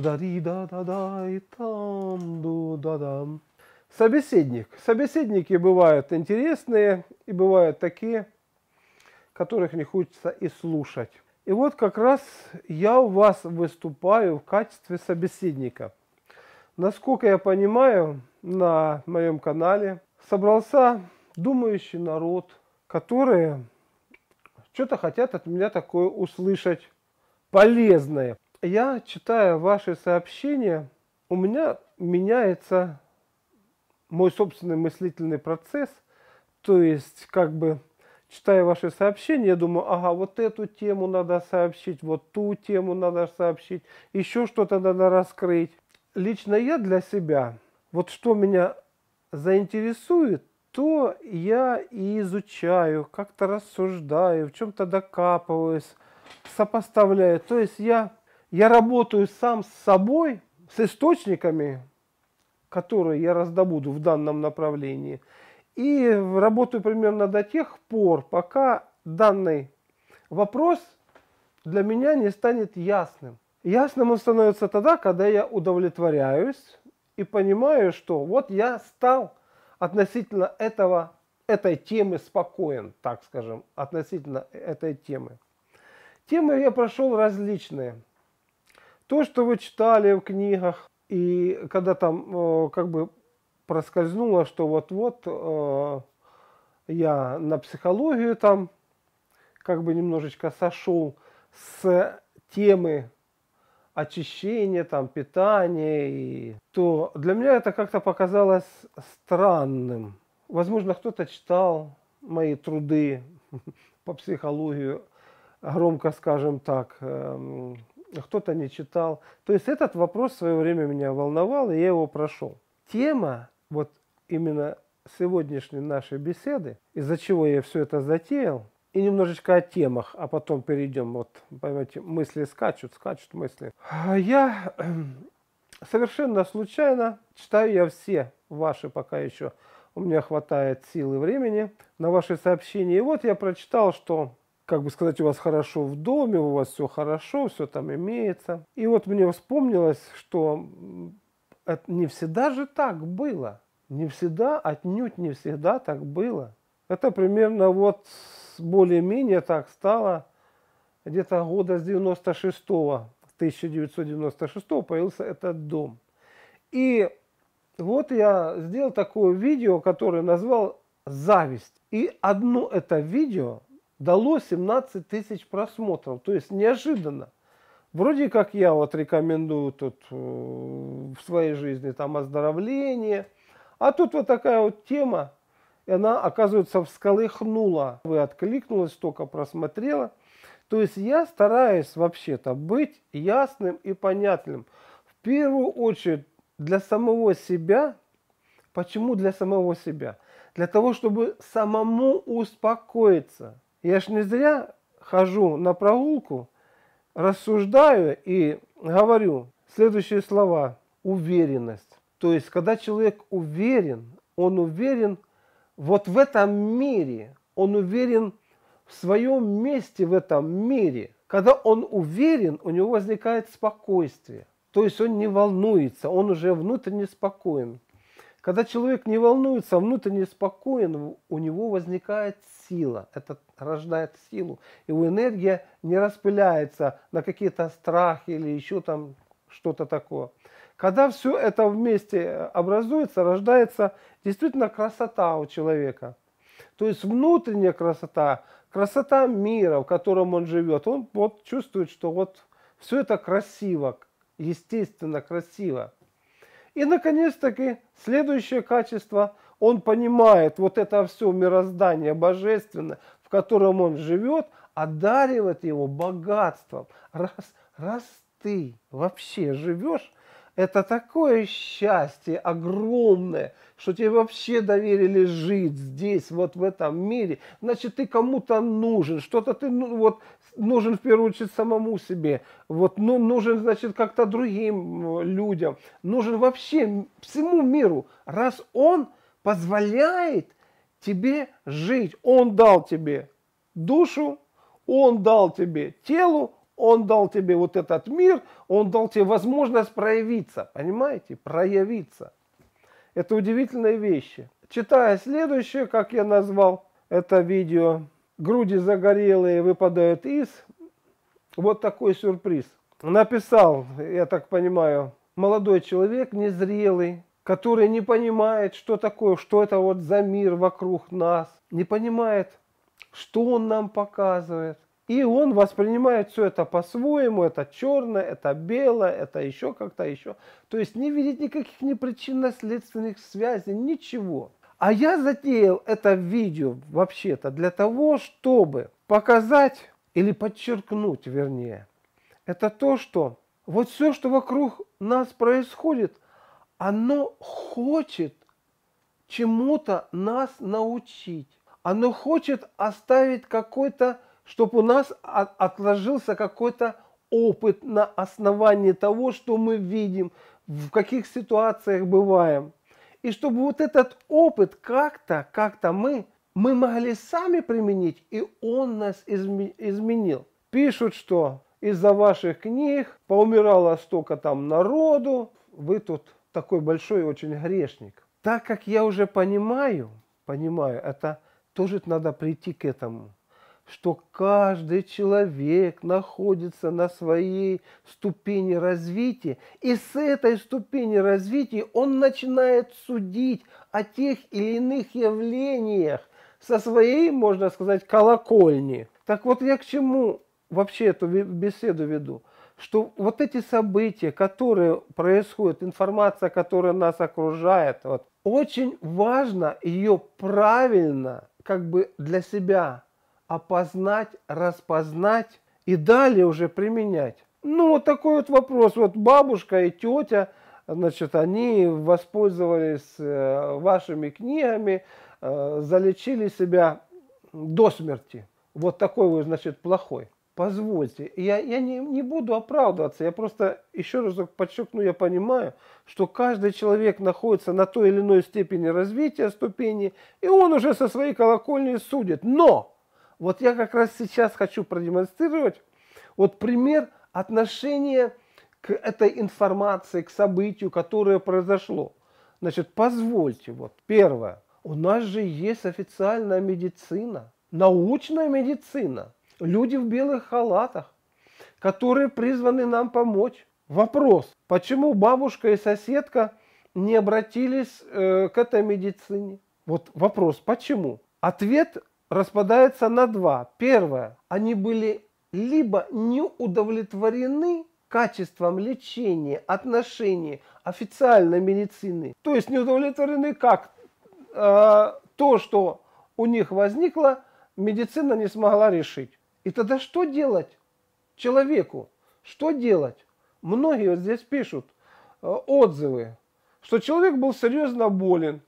да ди да да да и там ду-да-дам. Собеседник. Собеседники бывают интересные и бывают такие, которых не хочется и слушать. И вот как раз я у вас выступаю в качестве собеседника. Насколько я понимаю, на моем канале собрался думающий народ, которые что-то хотят от меня такое услышать полезное я, читаю ваши сообщения, у меня меняется мой собственный мыслительный процесс. То есть, как бы, читая ваши сообщения, я думаю, ага, вот эту тему надо сообщить, вот ту тему надо сообщить, еще что-то надо раскрыть. Лично я для себя, вот что меня заинтересует, то я и изучаю, как-то рассуждаю, в чем-то докапываюсь, сопоставляю. То есть я я работаю сам с собой, с источниками, которые я раздобуду в данном направлении, и работаю примерно до тех пор, пока данный вопрос для меня не станет ясным. Ясным он становится тогда, когда я удовлетворяюсь и понимаю, что вот я стал относительно этого, этой темы спокоен, так скажем, относительно этой темы. Темы я прошел различные – то, что вы читали в книгах, и когда там э, как бы проскользнуло, что вот-вот э, я на психологию там как бы немножечко сошел с темы очищения, там, питания, и... то для меня это как-то показалось странным. Возможно, кто-то читал мои труды по психологию, громко скажем так, эм, кто-то не читал. То есть этот вопрос в свое время меня волновал, и я его прошел. Тема вот именно сегодняшней нашей беседы, из-за чего я все это затеял, и немножечко о темах, а потом перейдем, вот, понимаете, мысли скачут, скачут мысли. Я совершенно случайно читаю я все ваши пока еще, у меня хватает силы времени на ваши сообщения. И вот я прочитал, что как бы сказать, у вас хорошо в доме, у вас все хорошо, все там имеется. И вот мне вспомнилось, что это не всегда же так было. Не всегда, отнюдь не всегда так было. Это примерно вот более-менее так стало где-то года с 96 -го, 1996 -го появился этот дом. И вот я сделал такое видео, которое назвал «Зависть». И одно это видео дало 17 тысяч просмотров. То есть неожиданно. Вроде как я вот рекомендую тут э, в своей жизни там оздоровление. А тут вот такая вот тема, и она, оказывается, всколыхнула. Вы откликнулась, только просмотрела. То есть я стараюсь вообще-то быть ясным и понятным. В первую очередь для самого себя. Почему для самого себя? Для того, чтобы самому успокоиться. Я ж не зря хожу на прогулку, рассуждаю и говорю следующие слова. Уверенность. То есть, когда человек уверен, он уверен вот в этом мире, он уверен в своем месте в этом мире. Когда он уверен, у него возникает спокойствие. То есть он не волнуется, он уже внутренне спокоен. Когда человек не волнуется, внутренне спокоен, у него возникает сила. Это рождает силу. Его энергия не распыляется на какие-то страхи или еще там что-то такое. Когда все это вместе э, образуется, рождается действительно красота у человека. То есть внутренняя красота, красота мира, в котором он живет. Он вот чувствует, что вот все это красиво, естественно красиво. И, наконец-таки, следующее качество, он понимает вот это все мироздание божественное, в котором он живет, одаривает его богатством. Раз, раз ты вообще живешь, это такое счастье огромное, что тебе вообще доверили жить здесь, вот в этом мире. Значит, ты кому-то нужен, что-то ты ну, вот, нужен в первую очередь самому себе, вот, ну, нужен, значит, как-то другим людям, нужен вообще всему миру, раз он позволяет – тебе жить. Он дал тебе душу, он дал тебе телу, он дал тебе вот этот мир, он дал тебе возможность проявиться, понимаете, проявиться. Это удивительные вещи. Читая следующее, как я назвал это видео, груди загорелые выпадают из, вот такой сюрприз. Написал, я так понимаю, молодой человек, незрелый, который не понимает, что такое, что это вот за мир вокруг нас, не понимает, что он нам показывает. И он воспринимает все это по-своему, это черное, это белое, это еще как-то еще. То есть не видит никаких непричинно следственных связей, ничего. А я затеял это видео вообще-то для того, чтобы показать или подчеркнуть вернее. Это то, что вот все, что вокруг нас происходит – оно хочет чему-то нас научить. Оно хочет оставить какой-то, чтобы у нас отложился какой-то опыт на основании того, что мы видим, в каких ситуациях бываем. И чтобы вот этот опыт как-то, как-то мы, мы могли сами применить, и он нас изменил. Пишут, что из-за ваших книг поумирало столько там народу, вы тут такой большой очень грешник. Так как я уже понимаю, понимаю, это тоже надо прийти к этому, что каждый человек находится на своей ступени развития, и с этой ступени развития он начинает судить о тех или иных явлениях со своей, можно сказать, колокольни. Так вот я к чему вообще эту беседу веду? что вот эти события, которые происходят, информация, которая нас окружает, вот, очень важно ее правильно как бы для себя опознать, распознать и далее уже применять. Ну, вот такой вот вопрос. Вот бабушка и тетя, значит, они воспользовались э, вашими книгами, э, залечили себя до смерти. Вот такой вот, значит, плохой позвольте. Я, я не, не буду оправдываться, я просто еще разок подчеркну, я понимаю, что каждый человек находится на той или иной степени развития ступени, и он уже со своей колокольни судит. Но вот я как раз сейчас хочу продемонстрировать вот пример отношения к этой информации, к событию, которое произошло. Значит, позвольте, вот первое, у нас же есть официальная медицина, научная медицина – люди в белых халатах, которые призваны нам помочь. Вопрос, почему бабушка и соседка не обратились э, к этой медицине? Вот вопрос, почему? Ответ распадается на два. Первое, они были либо не удовлетворены качеством лечения, отношений официальной медицины, то есть не удовлетворены как э, то, что у них возникло, медицина не смогла решить. И тогда что делать человеку? Что делать? Многие вот здесь пишут э, отзывы, что человек был серьезно болен.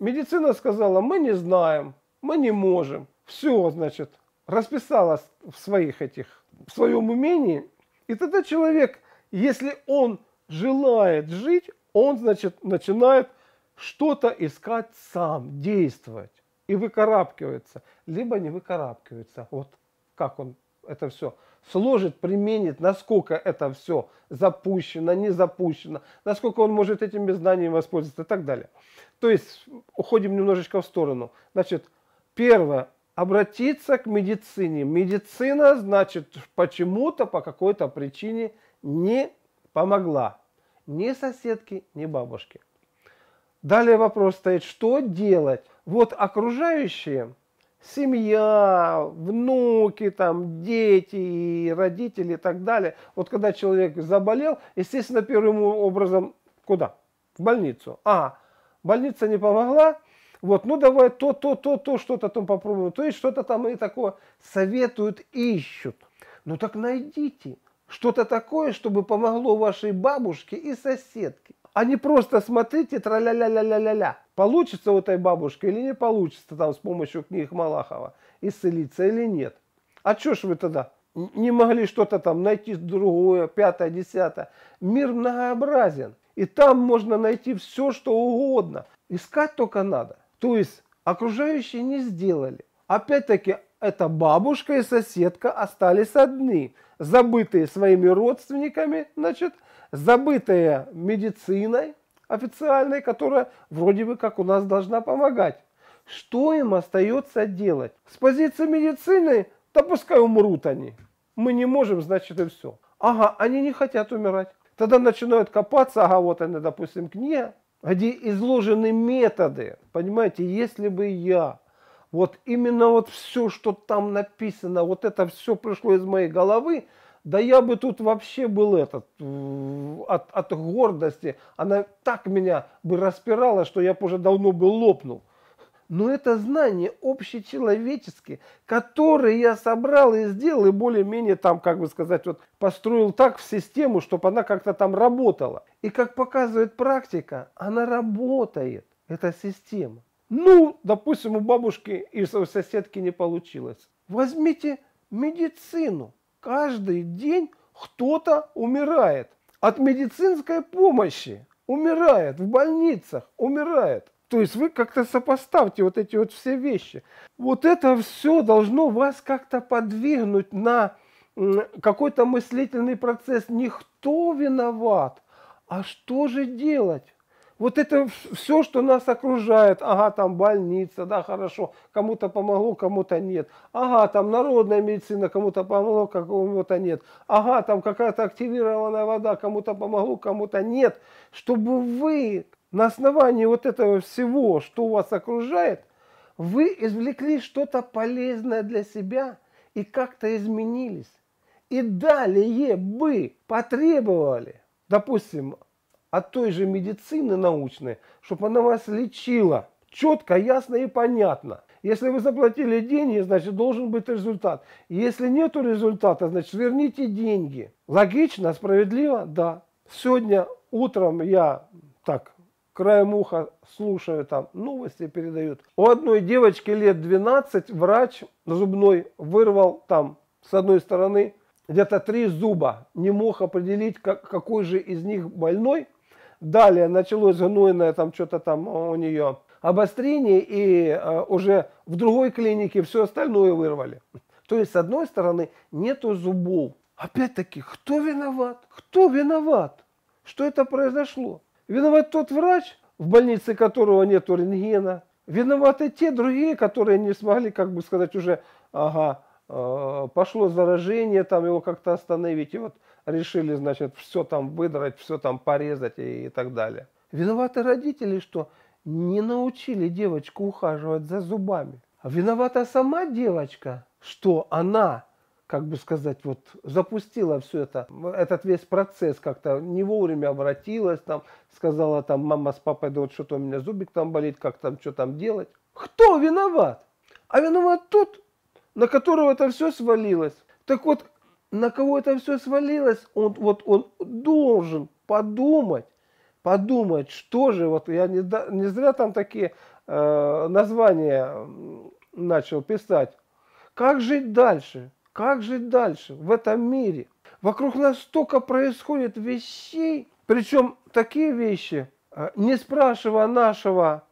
Медицина сказала, мы не знаем, мы не можем. Все, значит, расписалась в своих этих, в своем умении. И тогда человек, если он желает жить, он, значит, начинает что-то искать сам, действовать. И выкарабкивается, либо не выкарабкивается. Вот как он это все сложит, применит, насколько это все запущено, не запущено, насколько он может этими знаниями воспользоваться и так далее. То есть уходим немножечко в сторону. Значит, первое, обратиться к медицине. Медицина, значит, почему-то, по какой-то причине не помогла. Ни соседке, ни бабушке. Далее вопрос стоит, что делать? Вот окружающие – семья, внуки, там, дети и родители и так далее. Вот когда человек заболел, естественно, первым образом куда? В больницу. А, больница не помогла, вот, ну давай то, то, то, то, что-то там попробуем, то есть что-то там и такое советуют, ищут. Ну так найдите что-то такое, чтобы помогло вашей бабушке и соседке а не просто смотрите тра-ля-ля-ля-ля-ля-ля. Получится у этой бабушки или не получится там с помощью книг Малахова исцелиться или нет. А что ж вы тогда не могли что-то там найти другое, пятое, десятое? Мир многообразен. И там можно найти все, что угодно. Искать только надо. То есть окружающие не сделали. Опять-таки, эта бабушка и соседка остались одни, забытые своими родственниками, значит, забытая медициной официальной, которая вроде бы как у нас должна помогать. Что им остается делать? С позиции медицины, да пускай умрут они. Мы не можем, значит и все. Ага, они не хотят умирать. Тогда начинают копаться, ага, вот они, допустим, книга, где изложены методы. Понимаете, если бы я вот именно вот все, что там написано, вот это все пришло из моей головы, да я бы тут вообще был этот, от, от гордости. Она так меня бы распирала, что я бы уже давно бы лопнул. Но это знание общечеловеческие, которое я собрал и сделал, и более-менее там, как бы сказать, вот построил так в систему, чтобы она как-то там работала. И как показывает практика, она работает, эта система. Ну, допустим, у бабушки и у соседки не получилось. Возьмите медицину. Каждый день кто-то умирает. От медицинской помощи умирает, в больницах умирает. То есть вы как-то сопоставьте вот эти вот все вещи. Вот это все должно вас как-то подвигнуть на какой-то мыслительный процесс. Никто виноват. А что же делать? Вот это все, что нас окружает. Ага, там больница, да, хорошо. Кому-то помогло, кому-то нет. Ага, там народная медицина, кому-то помогло, кому-то нет. Ага, там какая-то активированная вода, кому-то помогло, кому-то нет. Чтобы вы на основании вот этого всего, что вас окружает, вы извлекли что-то полезное для себя и как-то изменились. И далее бы потребовали, допустим, от той же медицины научной, чтобы она вас лечила. Четко, ясно и понятно. Если вы заплатили деньги, значит должен быть результат. Если нет результата, значит верните деньги. Логично, справедливо, да. Сегодня утром я так краем уха слушаю там новости передают. У одной девочки лет 12 врач зубной вырвал там с одной стороны где-то три зуба. Не мог определить, как, какой же из них больной. Далее началось гнойное там что-то там у нее обострение, и э, уже в другой клинике все остальное вырвали. То есть, с одной стороны, нету зубов. Опять-таки, кто виноват? Кто виноват, что это произошло? Виноват тот врач, в больнице которого нет рентгена. Виноваты те другие, которые не смогли, как бы сказать, уже, ага, э, пошло заражение, там его как-то остановить. И вот решили, значит, все там выдрать, все там порезать и, и так далее. Виноваты родители, что не научили девочку ухаживать за зубами. А виновата сама девочка, что она, как бы сказать, вот запустила все это, этот весь процесс как-то не вовремя обратилась, там сказала там мама с папой, да вот что-то у меня зубик там болит, как там, что там делать. Кто виноват? А виноват тот, на которого это все свалилось. Так вот, на кого это все свалилось, он, вот, он должен подумать, подумать, что же, вот я не, не зря там такие э, названия начал писать. Как жить дальше? Как жить дальше в этом мире? Вокруг нас столько происходит вещей, причем такие вещи, э, не спрашивая нашего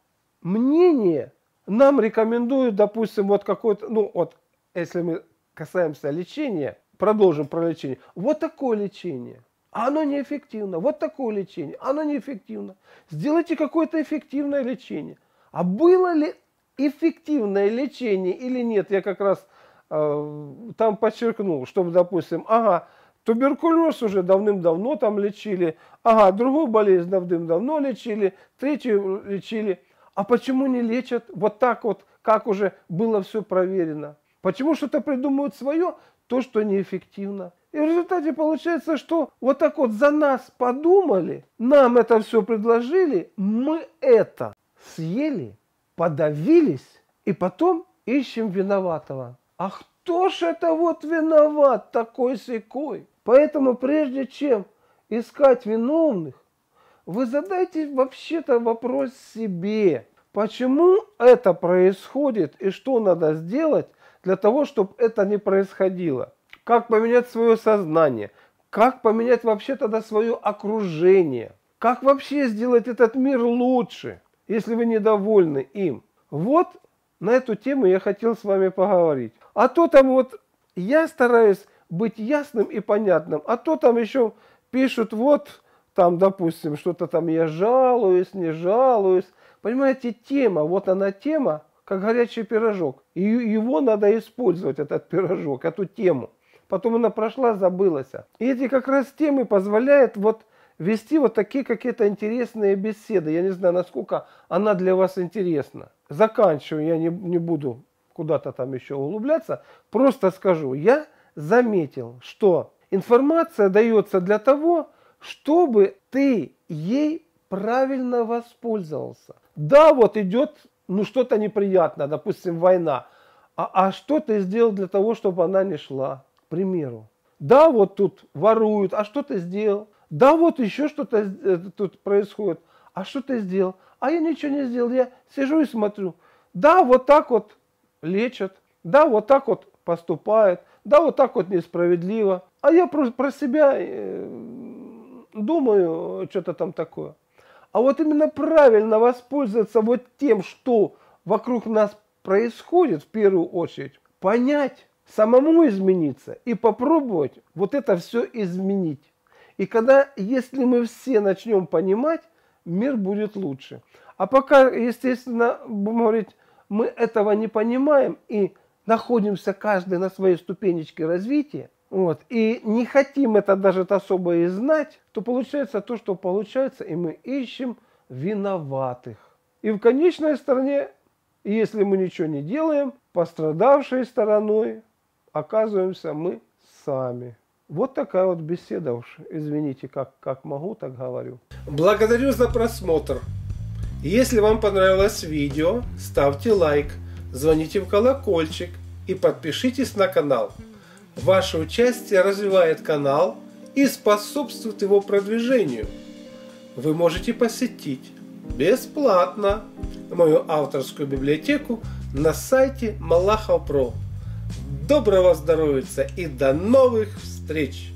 мнения, нам рекомендуют, допустим, вот какой-то, ну вот, если мы касаемся лечения, продолжим про лечение. Вот такое лечение. оно неэффективно. Вот такое лечение. Оно неэффективно. Сделайте какое-то эффективное лечение. А было ли эффективное лечение или нет? Я как раз э, там подчеркнул, чтобы, допустим, ага, Туберкулез уже давным-давно там лечили. Ага, другую болезнь давным-давно лечили, третью лечили. А почему не лечат вот так вот, как уже было все проверено? Почему что-то придумывают свое, то, что неэффективно. И в результате получается, что вот так вот за нас подумали, нам это все предложили, мы это съели, подавились, и потом ищем виноватого. А кто ж это вот виноват такой секой? Поэтому прежде чем искать виновных, вы задайте вообще-то вопрос себе, почему это происходит и что надо сделать, для того, чтобы это не происходило. Как поменять свое сознание? Как поменять вообще тогда свое окружение? Как вообще сделать этот мир лучше, если вы недовольны им? Вот на эту тему я хотел с вами поговорить. А то там вот я стараюсь быть ясным и понятным, а то там еще пишут, вот там, допустим, что-то там я жалуюсь, не жалуюсь. Понимаете, тема, вот она тема, как горячий пирожок. И его надо использовать, этот пирожок, эту тему. Потом она прошла, забылась. И эти как раз темы позволяют вот вести вот такие какие-то интересные беседы. Я не знаю, насколько она для вас интересна. Заканчиваю, я не, не буду куда-то там еще углубляться. Просто скажу, я заметил, что информация дается для того, чтобы ты ей правильно воспользовался. Да, вот идет ну что-то неприятное, допустим, война. А, а что ты сделал для того, чтобы она не шла, к примеру? Да, вот тут воруют, а что ты сделал? Да, вот еще что-то э, тут происходит. А что ты сделал? А я ничего не сделал, я сижу и смотрю. Да, вот так вот лечат, да, вот так вот поступает, да, вот так вот несправедливо. А я про, про себя э, думаю, э, что-то там такое. А вот именно правильно воспользоваться вот тем, что вокруг нас происходит в первую очередь, понять, самому измениться и попробовать вот это все изменить. И когда, если мы все начнем понимать, мир будет лучше. А пока, естественно, будем говорить, мы этого не понимаем и находимся каждый на своей ступенечке развития – вот, и не хотим это даже особо и знать, то получается то, что получается, и мы ищем виноватых. И в конечной стороне, если мы ничего не делаем, пострадавшей стороной оказываемся мы сами. Вот такая вот беседа уж, извините, как, как могу, так говорю. Благодарю за просмотр. Если вам понравилось видео, ставьте лайк, звоните в колокольчик и подпишитесь на канал. Ваше участие развивает канал и способствует его продвижению. Вы можете посетить бесплатно мою авторскую библиотеку на сайте Малахов Про. Доброго здоровья и до новых встреч!